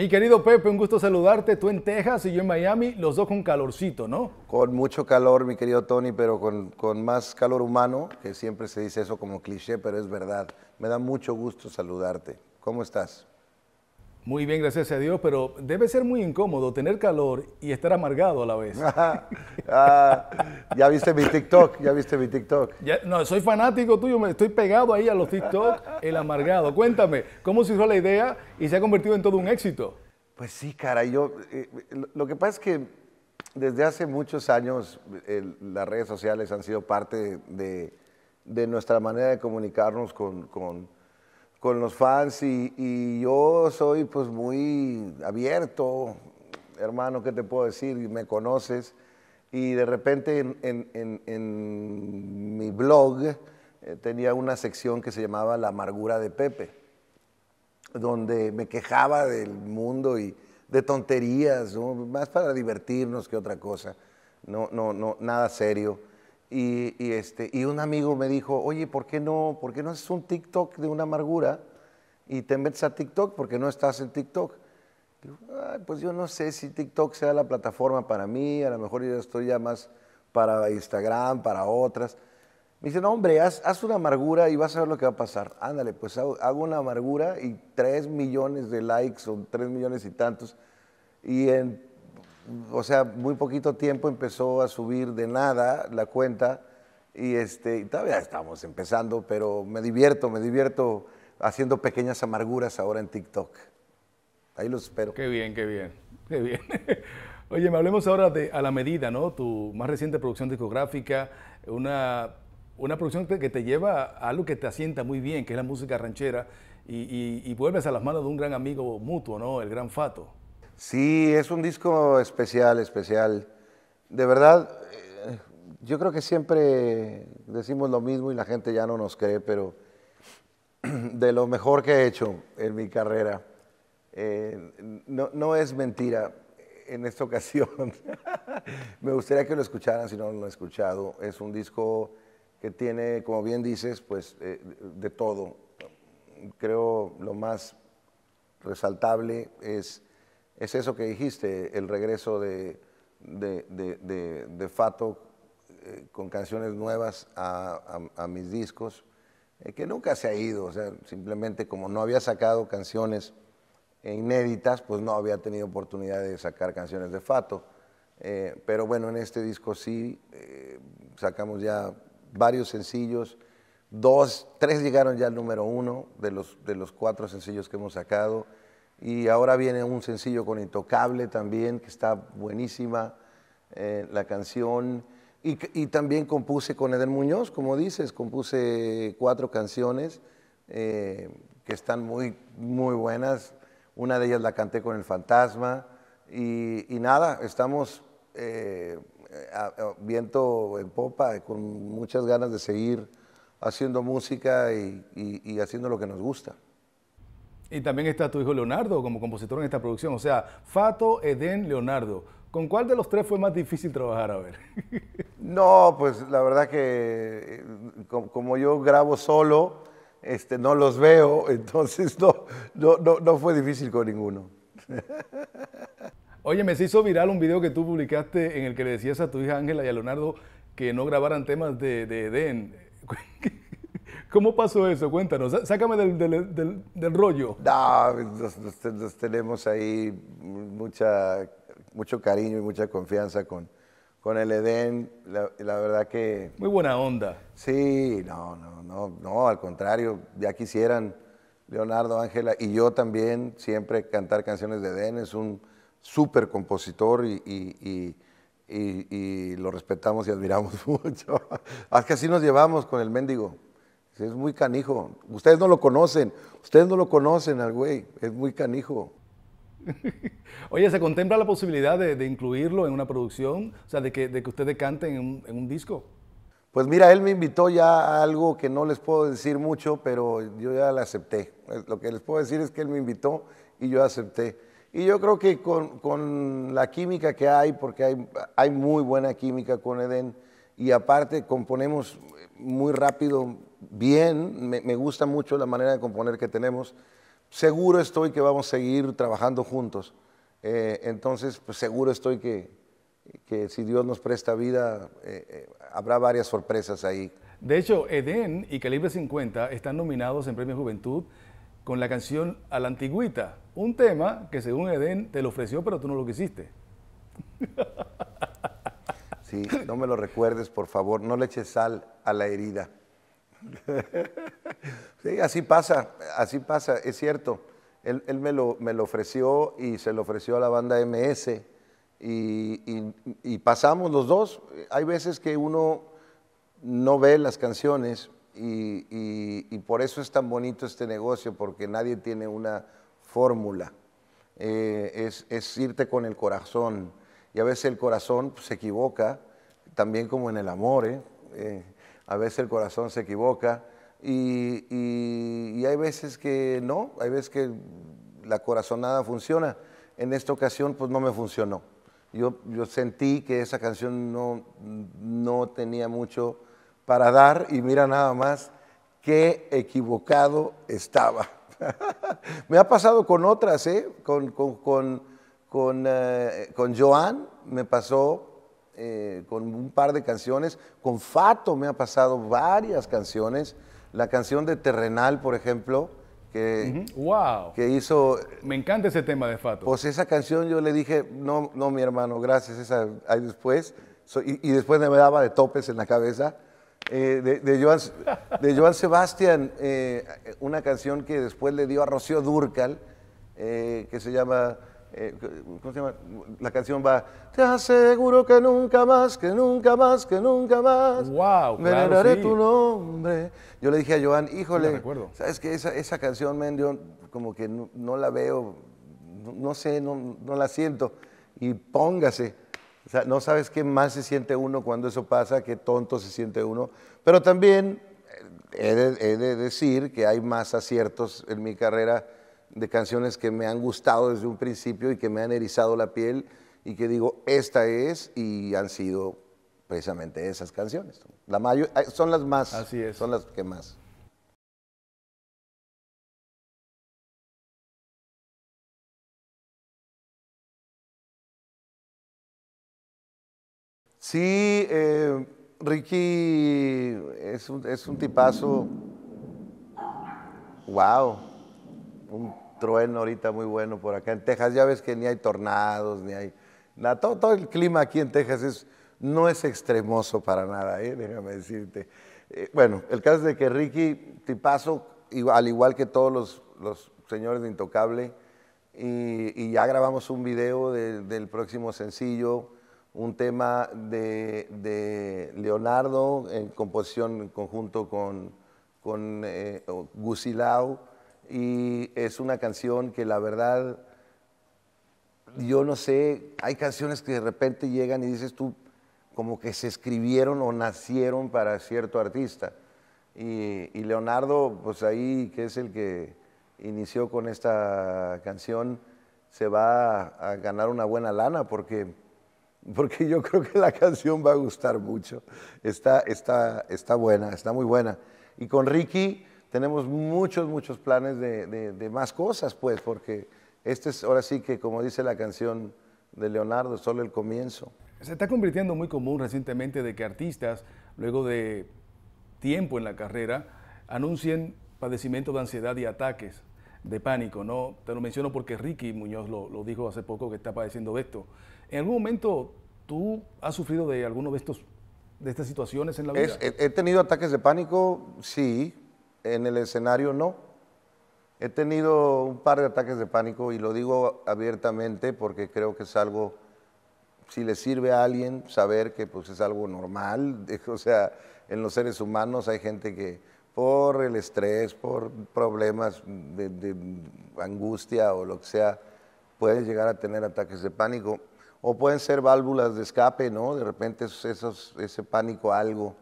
Mi querido Pepe, un gusto saludarte. Tú en Texas y yo en Miami, los dos con calorcito, ¿no? Con mucho calor, mi querido Tony, pero con, con más calor humano, que siempre se dice eso como cliché, pero es verdad. Me da mucho gusto saludarte. ¿Cómo estás? Muy bien, gracias a Dios, pero debe ser muy incómodo tener calor y estar amargado a la vez. Ah, ya viste mi TikTok, ya viste mi TikTok. no, soy fanático tuyo, me estoy pegado ahí a los TikTok, el amargado. Cuéntame, ¿cómo se hizo la idea y se ha convertido en todo un éxito? Pues sí, cara, yo, eh, lo que pasa es que desde hace muchos años las redes sociales han sido parte de, de nuestra manera de comunicarnos con con los fans y, yo soy pues muy abierto, hermano, ¿qué te puedo decir? Me conoces y de repente en, mi blog eh, tenía una sección que se llamaba La amargura de Pepe, donde me quejaba del mundo y de tonterías, más para divertirnos que otra cosa, no, no, no, nada serio. Y, este, y un amigo me dijo, oye, ¿por qué, no, ¿por qué no haces un TikTok de una amargura y te metes a TikTok porque no estás en TikTok? pues yo no sé si TikTok sea la plataforma para mí, a lo mejor yo estoy ya más para Instagram, para otras. Me dice, no, hombre, haz, haz una amargura y vas a ver lo que va a pasar. Ándale, pues hago, una amargura y tres millones de likes o tres millones y tantos. Y en o sea, muy poquito tiempo empezó a subir de nada la cuenta y este, todavía estamos empezando, pero me divierto, me divierto haciendo pequeñas amarguras ahora en TikTok. Ahí los espero. Qué bien, qué bien, qué bien. Oye, hablemos ahora de A la Medida, ¿no? Tu más reciente producción discográfica, una, producción que te lleva a algo que te asienta muy bien, que es la música ranchera, y, y vuelves a las manos de un gran amigo mutuo, ¿no? El gran Fato. Sí, es un disco especial, especial. De verdad, eh, yo creo que siempre decimos lo mismo y la gente ya no nos cree, pero de lo mejor que he hecho en mi carrera, eh, no, no, es mentira en esta ocasión. Me gustaría que lo escucharan si no lo han escuchado. Es un disco que tiene, como bien dices, pues eh, de todo. Creo lo más resaltable es es eso que dijiste, el regreso de, Fato eh, con canciones nuevas a, mis discos, eh, que nunca se ha ido, sea, simplemente como no había sacado canciones inéditas, pues no había tenido oportunidad de sacar canciones de Fato. Eh, pero bueno, en este disco sí, sacamos ya varios sencillos, dos, tres llegaron ya al número uno de los, de los cuatro sencillos que hemos sacado y ahora viene un sencillo con Intocable también, que está buenísima eh, la canción. Y, también compuse con Eden Muñoz, como dices, compuse cuatro canciones eh, que están muy, muy buenas. Una de ellas la canté con El Fantasma. Y, nada, estamos eh, viento en popa, con muchas ganas de seguir haciendo música y haciendo lo que nos gusta. Y también está tu hijo Leonardo como compositor en esta producción. O sea, Fato, Eden, Leonardo. ¿Con cuál de los tres fue más difícil trabajar? A ver. No, pues la verdad que eh, como yo grabo solo, este, no los veo, entonces no, fue difícil con ninguno. Oye, me se hizo viral un video que tú publicaste en el que le decías a tu hija Ángela y a Leonardo que no grabaran temas de, de Edén. ¿Cómo pasó eso? Cuéntanos, sácame del, rollo. No, nos, tenemos ahí mucha, mucho cariño y mucha confianza con, con el Edén. La, verdad que... Muy buena onda. Sí, no, no, no, no, al contrario, ya quisieran Leonardo, Ángela y yo también siempre cantar canciones de Edén. Es un súper compositor y, lo respetamos y admiramos mucho. Hasta que así nos llevamos con el mendigo. Es muy canijo. Ustedes no lo conocen. Ustedes no lo conocen al güey. Es muy canijo. Oye, ¿se contempla la posibilidad de, incluirlo en una producción? O sea, de que, de que ustedes canten en un, disco. Pues mira, él me invitó ya a algo que no les puedo decir mucho, pero yo ya la acepté. Lo que les puedo decir es que él me invitó y yo acepté. Y yo creo que con, la química que hay, porque hay, hay muy buena química con Eden, y aparte componemos muy rápido, bien, me, gusta mucho la manera de componer que tenemos. Seguro estoy que vamos a seguir trabajando juntos. Eh, entonces, pues, seguro estoy que, que, si Dios nos presta vida, eh, eh, habrá varias sorpresas ahí. De hecho, Edén y Calibre 50 están nominados en Premio Juventud con la canción A la Antigüita, un tema que según Edén te lo ofreció, pero tú no lo quisiste. Sí, no me lo recuerdes, por favor, no le eches sal a la herida. sí, así pasa, así pasa, es cierto. Él, me, lo, me, lo, ofreció y se lo ofreció a la banda MS y, pasamos los dos. Hay veces que uno no ve las canciones y, por eso es tan bonito este negocio, porque nadie tiene una fórmula. Eh, es, irte con el corazón. Y a veces el corazón pues, se equivoca, también como en el amor. ¿eh? eh a veces el corazón se equivoca y, hay veces que no, hay veces que la corazonada funciona. En esta ocasión pues no me funcionó. Yo, yo sentí que esa canción no, no tenía mucho para dar y mira nada más qué equivocado estaba. me ha pasado con otras, ¿eh? con, con, con, con eh, Joan, me pasó eh, con un par de canciones. Con Fato me ha pasado varias canciones. La canción de Terrenal, por ejemplo, que, wow. que hizo... Me encanta ese tema de Fato. Pues esa canción yo le dije, no, no, mi hermano, gracias, esa ahí después. y, después me daba de topes en la cabeza. Eh, de, de, Joan, de Joan Sebastián, eh, una canción que después le dio a Rocío Durcal, que se llama eh, ¿cómo se llama? La canción va, te aseguro que nunca más, que nunca más, que nunca más. Wow, Veneraré tu nombre. Yo le dije a Joan, híjole, ¿sabes que esa, canción, me como que no, la veo, no, sé, no, la siento. Y póngase. no sabes qué más se siente uno cuando eso pasa, qué tonto se siente uno. Pero también eh, he de, he de decir que hay más aciertos en mi carrera de canciones que me han gustado desde un principio y que me han erizado la piel y que digo, esta es y han sido precisamente esas canciones. La mayor, son las más, Así es. son las que más. Sí, eh, Ricky es un, tipazo, wow, trueno ahorita muy bueno por acá en Texas. Ya ves que ni hay tornados, ni hay nada. Todo, el clima aquí en Texas es, no es extremoso para nada, ¿eh? déjame decirte. Eh, bueno, el caso es de que Ricky paso al igual que todos los, señores de Intocable, y, ya grabamos un video del próximo sencillo, un tema de, Leonardo en composición en conjunto con, con eh, Gusilao y es una canción que la verdad, yo no sé, hay canciones que de repente llegan y dices tú, como que se escribieron o nacieron para cierto artista. Y, Leonardo, pues ahí, que es el que inició con esta canción, se va a, ganar una buena lana porque porque yo creo que la canción va a gustar mucho. Está, está, está buena, está muy buena. Y con Ricky, tenemos muchos, muchos planes de, más cosas, pues, porque este es ahora sí que, como dice la canción de Leonardo, solo el comienzo. Se está convirtiendo muy común recientemente de que artistas, luego de tiempo en la carrera, anuncien padecimiento de ansiedad y ataques de pánico, ¿no? Te lo menciono porque Ricky Muñoz lo, lo dijo hace poco que está padeciendo de esto. ¿En algún momento tú has sufrido de alguno de estos de estas situaciones en la vida? he tenido ataques de pánico, sí, en el escenario no. He tenido un par de ataques de pánico y lo digo abiertamente porque creo que es algo, si le sirve a alguien saber que pues es algo normal, o sea, en los seres humanos hay gente que por el estrés, por problemas de, angustia o lo que sea, puede llegar a tener ataques de pánico o pueden ser válvulas de escape, ¿no? De repente ese pánico algo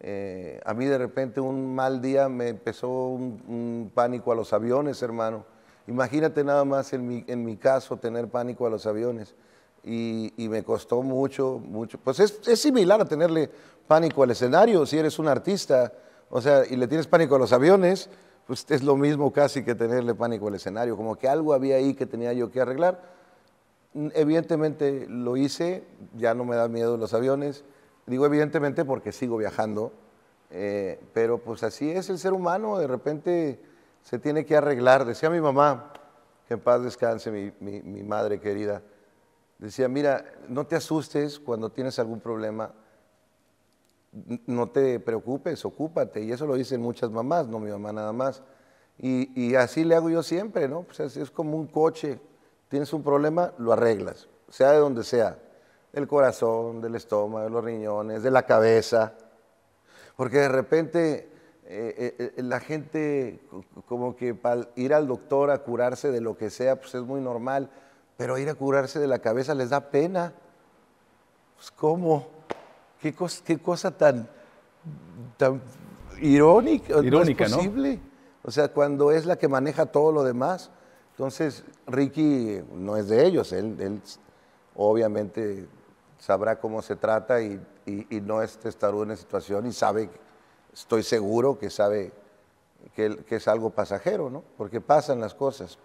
eh, a mí de repente un mal día me empezó un, pánico a los aviones, hermano. Imagínate nada más en mi, caso tener pánico a los aviones. Y, me costó mucho, mucho. Pues es, similar a tenerle pánico al escenario si eres un artista. O sea, y le tienes pánico a los aviones, pues es lo mismo casi que tenerle pánico al escenario. Como que algo había ahí que tenía yo que arreglar. Evidentemente lo hice, ya no me da miedo los aviones Digo evidentemente porque sigo viajando, eh, pero pues así es el ser humano, de repente se tiene que arreglar. Decía mi mamá, que en paz descanse mi, madre querida, decía, mira, no te asustes cuando tienes algún problema, no te preocupes, ocúpate. Y eso lo dicen muchas mamás, no mi mamá nada más. Y, así le hago yo siempre, ¿no? Pues, es como un coche, tienes un problema, lo arreglas, sea de donde sea del corazón, del estómago, de los riñones, de la cabeza. Porque de repente eh, eh, eh, la gente como que para ir al doctor a curarse de lo que sea, pues es muy normal, pero ir a curarse de la cabeza les da pena. Pues ¿Cómo? ¿Qué, cosa, tan, irónica, irónica no es posible? O sea, cuando es la que maneja todo lo demás. Entonces, Ricky no es de ellos, él, él obviamente sabrá cómo se trata y, no es testarudo en la situación y sabe, estoy seguro que sabe que, es algo pasajero, ¿no? Porque pasan las cosas,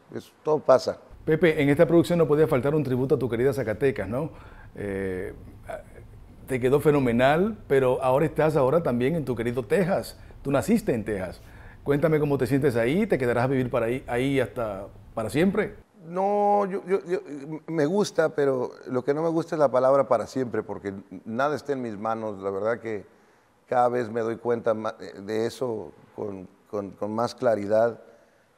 todo pasa. Pepe, en esta producción no podía faltar un tributo a tu querida Zacatecas, ¿no? Eh, te quedó fenomenal, pero ahora estás ahora también en tu querido Texas. Tú naciste en Texas. Cuéntame cómo te sientes ahí, te quedarás a vivir para ahí, ahí hasta para siempre. No, yo, me gusta, pero lo que no me gusta es la palabra para siempre, porque nada está en mis manos. La verdad que cada vez me doy cuenta eh, de eso con, con más claridad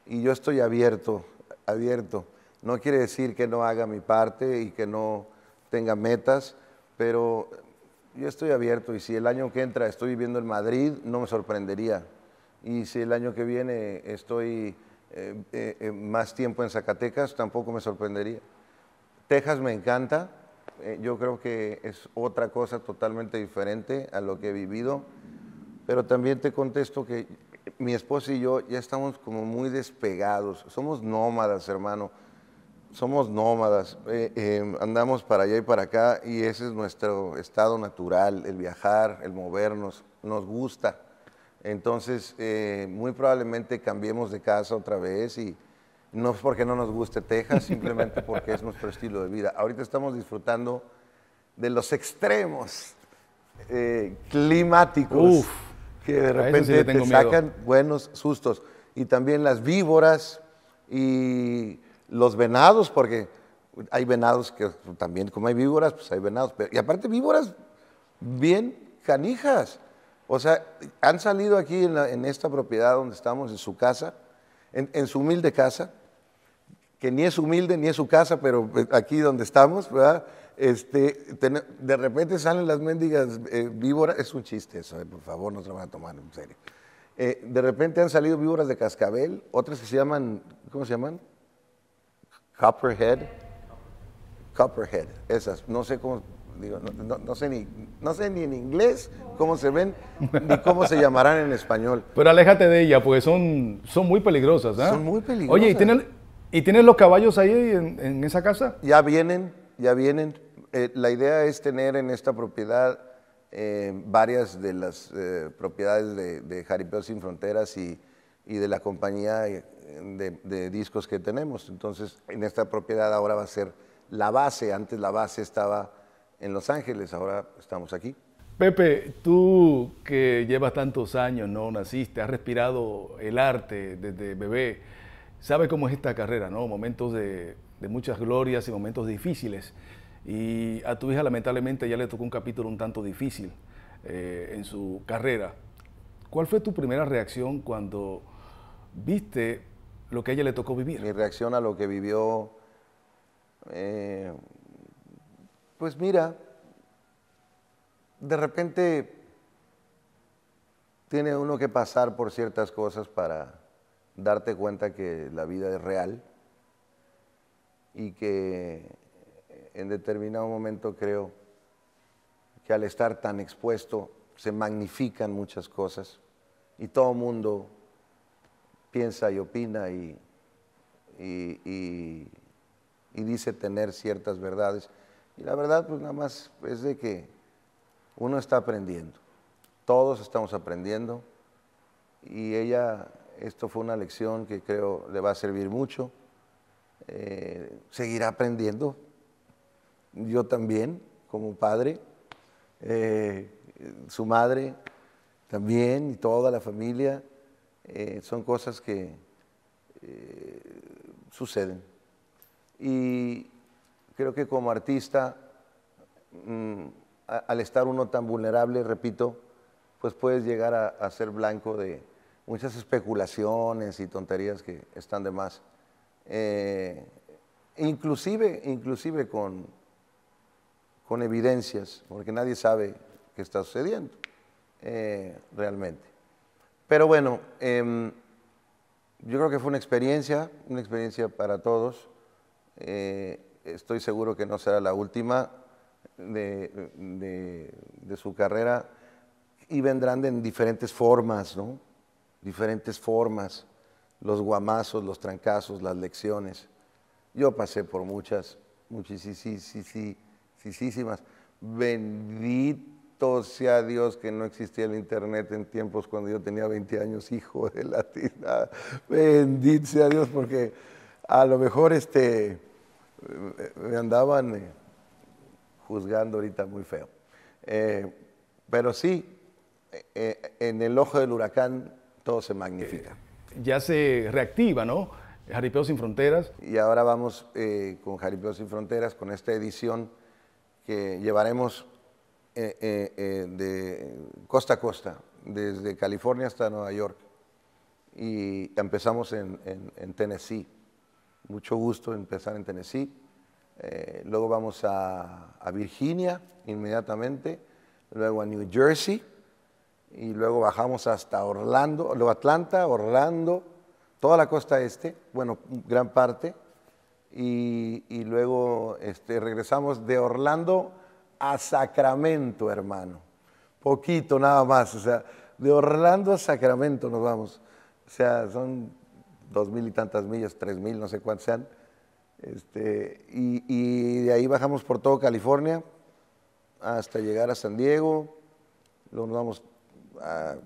y yo estoy abierto, abierto. No quiere decir que no haga mi parte y que no tenga metas, pero yo estoy abierto y si el año que entra estoy viviendo en Madrid, no me sorprendería. Y si el año que viene estoy eh, eh, eh, más tiempo en Zacatecas, tampoco me sorprendería. Texas me encanta, yo creo que es otra cosa totalmente diferente a lo que he vivido, pero también te contesto que mi esposa y yo ya estamos como muy despegados, somos nómadas, hermano, somos nómadas, andamos para allá y para acá y ese es nuestro estado natural, el viajar, el movernos, nos gusta entonces, eh, muy probablemente cambiemos de casa otra vez y no es porque no nos guste Texas, simplemente porque es nuestro estilo de vida. Ahorita estamos disfrutando de los extremos eh, climáticos que de repente te sacan buenos sustos. Y también las víboras y los venados, porque hay venados que también, como hay víboras, pues hay venados. y aparte víboras bien canijas. O sea, han salido aquí en, esta propiedad donde estamos, en su casa, en, su humilde casa, que ni es humilde ni es su casa, pero eh, aquí donde estamos, ¿verdad? Este, de repente salen las mendigas eh, víboras, es un chiste eso, eh, por favor, no se lo van a tomar en serio. de repente han salido víboras de cascabel, otras que se llaman, ¿cómo se llaman? Copperhead. Copperhead, esas, no sé cómo no, sé ni, no sé ni en inglés cómo se ven, ni cómo se llamarán en español. Pero aléjate de ella, porque son, son muy peligrosas. ¿ah? Son muy peligrosas. Oye, ¿y tienen los caballos ahí en, esa casa? Ya vienen, ya vienen. Eh, la idea es tener en esta propiedad eh, varias de las eh, propiedades de, de Jaripeo Sin Fronteras y, y de la compañía de, de discos que tenemos. Entonces, en esta propiedad ahora va a ser la base. Antes la base estaba en Los Ángeles, ahora estamos aquí. Pepe, tú que llevas tantos años, no naciste, has respirado el arte desde bebé, sabes cómo es esta carrera, ¿no? Momentos de, muchas glorias y momentos difíciles. Y a tu hija lamentablemente ya le tocó un capítulo un tanto difícil eh, en su carrera. ¿Cuál fue tu primera reacción cuando viste lo que a ella le tocó vivir? Mi reacción a lo que vivió eh, pues mira, de repente tiene uno que pasar por ciertas cosas para darte cuenta que la vida es real y que en determinado momento creo que al estar tan expuesto se magnifican muchas cosas y todo el mundo piensa y opina y, y dice tener ciertas verdades y la verdad, pues nada más es de que uno está aprendiendo, todos estamos aprendiendo, y ella, esto fue una lección que creo le va a servir mucho, eh, seguirá aprendiendo, yo también como padre, eh, su madre también y toda la familia, eh, son cosas que suceden. Y, creo que como artista, mm, al estar uno tan vulnerable, repito, pues puedes llegar a, ser blanco de muchas especulaciones y tonterías que están de más. Eh, inclusive, inclusive con, con evidencias, porque nadie sabe qué está sucediendo eh, realmente. Pero bueno, em, yo creo que fue una experiencia, una experiencia para todos. Eh, estoy seguro que no será la última de, su carrera y vendrán en diferentes formas, ¿no? Diferentes formas, los guamazos, los trancazos, las lecciones. Yo pasé por muchas, muchísimas. Bendito sea Dios que no existía el Internet en tiempos cuando yo tenía 20 años, hijo de la Bendito sea Dios porque a lo mejor este, me andaban eh, juzgando ahorita muy feo. Eh, pero sí, eh, en el ojo del huracán todo se magnifica. ya se reactiva, ¿no? Jaripeo sin Fronteras. Y ahora vamos con Jaripeo sin Fronteras, con esta edición que llevaremos de costa a costa, desde California hasta Nueva York. Y empezamos en Tennessee. Mucho gusto empezar en Tennessee. Eh, luego vamos a, Virginia inmediatamente, luego a New Jersey y luego bajamos hasta Orlando, luego Atlanta, Orlando, toda la costa este, bueno, gran parte, y, luego este, regresamos de Orlando a Sacramento, hermano. Poquito nada más, o sea, de Orlando a Sacramento nos vamos. O sea, son dos mil y tantas millas, tres mil, no sé cuántas sean. Este, y, de ahí bajamos por todo California hasta llegar a San Diego, luego nos vamos a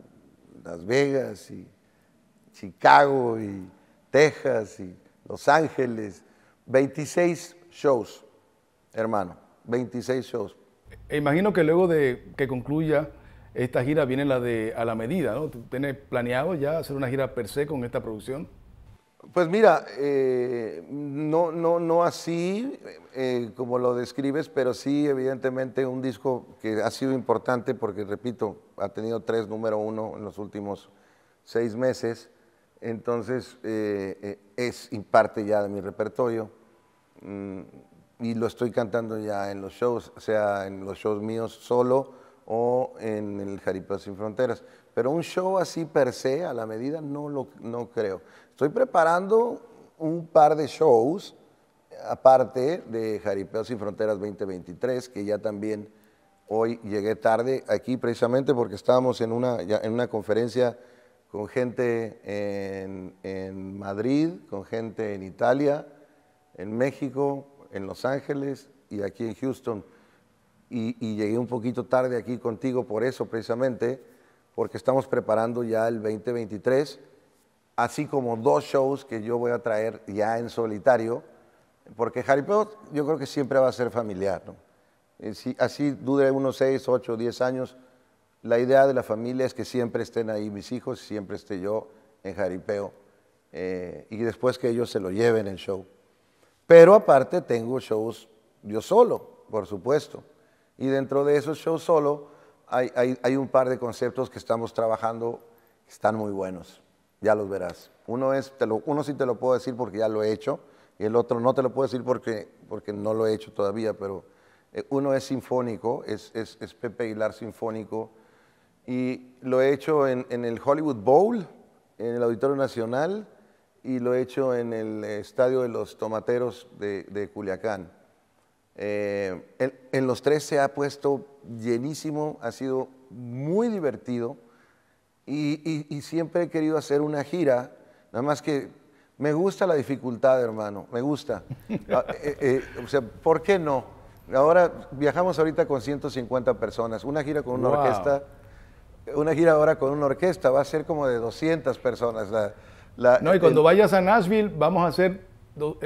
Las Vegas y Chicago y Texas y Los Ángeles. 26 shows, hermano, 26 shows. E imagino que luego de que concluya esta gira viene la de A la Medida, ¿no? ¿Tienes planeado ya hacer una gira per se con esta producción? Pues mira, eh, no, no, no así eh, como lo describes, pero sí evidentemente un disco que ha sido importante porque, repito, ha tenido tres número uno en los últimos seis meses, entonces eh, es parte ya de mi repertorio mm, y lo estoy cantando ya en los shows, sea en los shows míos solo o en el Jaripas Sin Fronteras. Pero un show así per se, a la medida, no lo no creo. Estoy preparando un par de shows, aparte de Jaripeos Sin Fronteras 2023, que ya también hoy llegué tarde aquí precisamente porque estábamos en una, en una conferencia con gente en, Madrid, con gente en Italia, en México, en Los Ángeles y aquí en Houston. Y, y, llegué un poquito tarde aquí contigo por eso precisamente, porque estamos preparando ya el 2023 así como dos shows que yo voy a traer ya en solitario, porque Jaripeo yo creo que siempre va a ser familiar. Eh, así dure unos 6, 8, 10 años, la idea de la familia es que siempre estén ahí mis hijos, siempre esté yo en Jaripeo, eh, y después que ellos se lo lleven el show. Pero aparte tengo shows yo solo, por supuesto, y dentro de esos shows solo hay, hay un par de conceptos que estamos trabajando que están muy buenos ya los verás. Uno, es, uno sí te lo puedo decir porque ya lo he hecho, y el otro no te lo puedo decir porque, porque no lo he hecho todavía, pero eh, uno es sinfónico, es, Pepe Hilar sinfónico, y lo he hecho en, el Hollywood Bowl, en el Auditorio Nacional, y lo he hecho en el Estadio de los Tomateros de, Culiacán. Eh, en los tres se ha puesto llenísimo, ha sido muy divertido. Y, siempre he querido hacer una gira, nada más que me gusta la dificultad, hermano, me gusta. Ah, eh, eh, o sea, ¿por qué no? Ahora viajamos ahorita con 150 personas, una gira con una orquesta, una gira ahora con una orquesta, va a ser como de 200 personas. no, y cuando vayas a Nashville vamos a hacer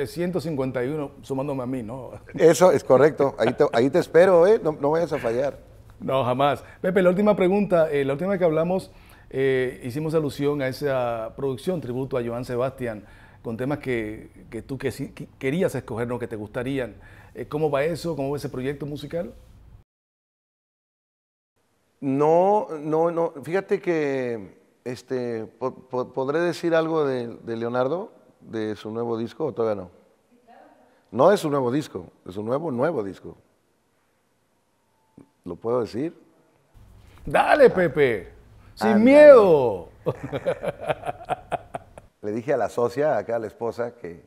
151 eh, sumándome a mí, ¿no? Eso es correcto, ahí te, espero, No, no, vayas a fallar. No, jamás. Pepe, la última pregunta, la última que hablamos eh, hicimos alusión a esa producción, tributo a Joan Sebastián, con temas que, tú querías escoger, no que te gustarían. Eh, ¿Cómo va eso? ¿Cómo va ese proyecto musical? No, no, no. Fíjate que este, podré decir algo de, de, Leonardo, de su nuevo disco, o todavía no. No de su nuevo disco, de su nuevo, nuevo disco. ¿Lo puedo decir? Dale, ah. Pepe. Sin miedo. Le dije a la socia, acá a la esposa, que,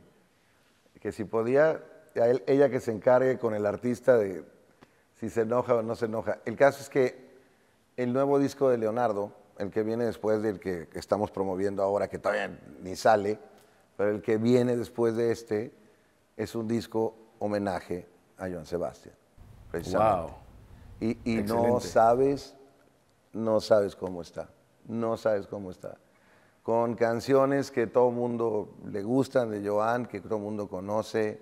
que si podía, ella que se encargue con el artista de si se enoja o no se enoja. El caso es que el nuevo disco de Leonardo, el que viene después del que estamos promoviendo ahora, que todavía ni sale, pero el que viene después de este, es un disco homenaje a Joan Sebastián. Wow. y no sabes no sabes cómo está, no sabes cómo está. Con canciones que todo el mundo le gustan de Joan, que todo el mundo conoce,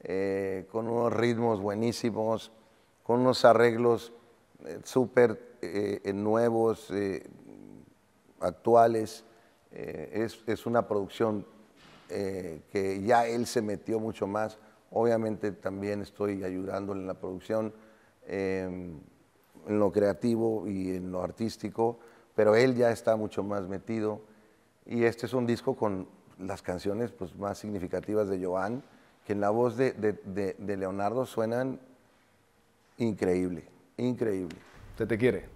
eh, con unos ritmos buenísimos, con unos arreglos eh, súper eh, nuevos, actuales. Es, es, una producción que ya él se metió mucho más. Obviamente también estoy ayudándole en la producción. Em, en lo creativo y en lo artístico, pero él ya está mucho más metido. Y este es un disco con las canciones pues, más significativas de Joan, que en la voz de, Leonardo suenan increíble, increíble. Se te quiere.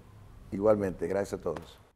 Igualmente, gracias a todos.